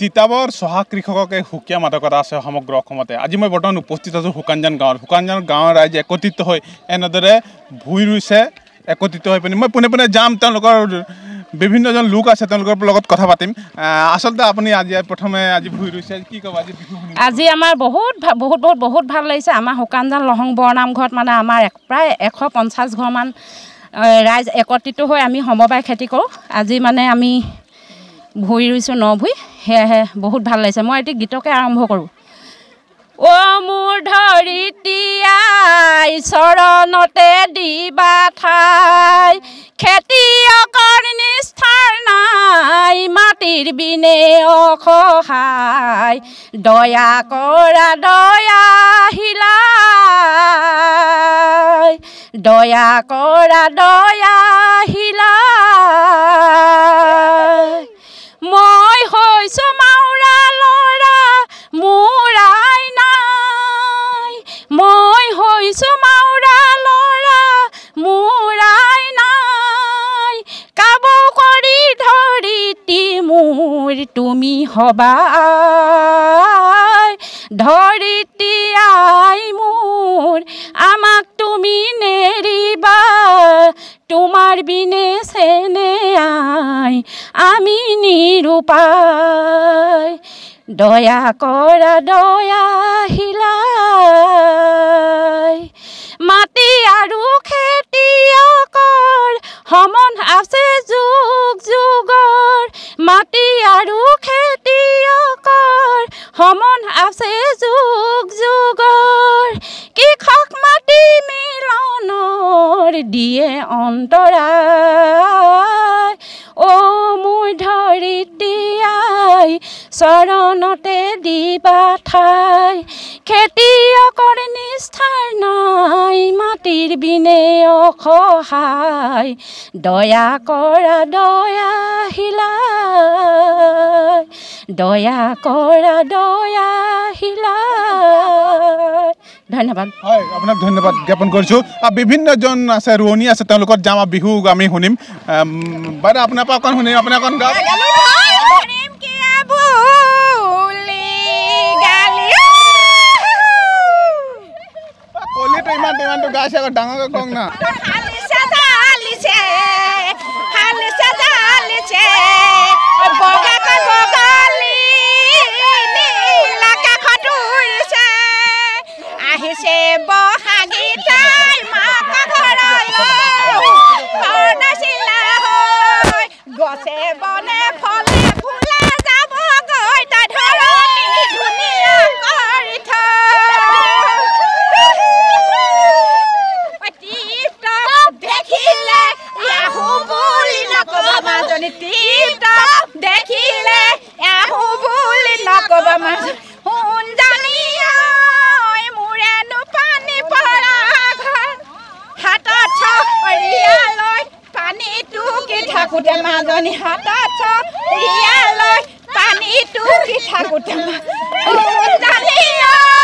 তিতাবৰ চহা কৃষককে সুকীয়া মাদকতা আছে সমগ্ৰ অসমতে আজি মই বৰ্তমান উপস্থিত আছোঁ শুকানজান গাঁৱত শুকানজান গাঁৱৰ ৰাইজ একত্ৰিত হৈ এনেদৰে ভূঁই ৰুইছে একত্ৰিত হৈ পিনি মই পোনে পোনে যাম তেওঁলোকৰ বিভিন্নজন লোক আছে তেওঁলোকৰ লগত কথা পাতিম আচলতে আপুনি আজি প্ৰথমে আজি ভূঁই ৰুইছে কি ক'ব আজি আজি আমাৰ বহুত বহুত বহুত বহুত ভাল লাগিছে আমাৰ শুকানজান লহং বৰ নামঘৰত মানে আমাৰ এক প্ৰায় এশ পঞ্চাছ ঘৰমান ৰাইজ একত্ৰিত হৈ আমি সমবায় খেতি কৰোঁ আজি মানে আমি ভূঁই ৰুইছোঁ ন ভূঁই সেয়াহে বহুত ভাল লাগিছে মই এটি গীতকে আৰম্ভ কৰোঁ অ মোৰ ধৰিতিয়াই চৰণতে দিবা ঠাই খেতিয়কৰ নিষ্ঠাৰ নাই মাটিৰ বিনে অসহায় দয়া কৰা দয়া আহিলা দয়া কৰা দয়া সবাই ধৰিত্ৰী আই মোৰ আমাক তুমি নেৰিবা তোমাৰ বিনে চেনে আই আমি নিৰূপায় দয়া কৰা দয়াশিলা মাটি আৰু খেতিয়কৰ সমন আছে যুগ যুগৰ মাটি আৰু খে সমন আছে যুগ যুগৰ কৃষক মাটি মিলনৰ দিয়ে অন্তৰা অ মোৰ ধৰিত্ৰী আই চৰণতে দিবা ঠাই খেতি অকৰে নিষ্ঠাৰ নাই মাটিৰ বিনে অসহায় দয়া কৰা দয়াশিলা দয়া কৰা দয়াশিলা ধন্যবাদ হয় আপোনাক ধন্যবাদ জ্ঞাপন কৰিছোঁ আৰু বিভিন্নজন আছে ৰোৱনী আছে তেওঁলোকৰ যাম আৰু বিহু আমি শুনিম বাইদেউ আপোনাৰ পৰা অকণ শুনিম আপোনাৰ অকণ গাওঁ কাজ ডাঙৰ কওক না দেখিলে আহো বুলি নকব মানুহ মোৰে পানী পৰা হাতত ছিয়ালৈ পানী টুকি থাকোঁতে মাজনী হাতত ছিয়ালৈ পানী টুকি থাকোঁতে মা জানিয়া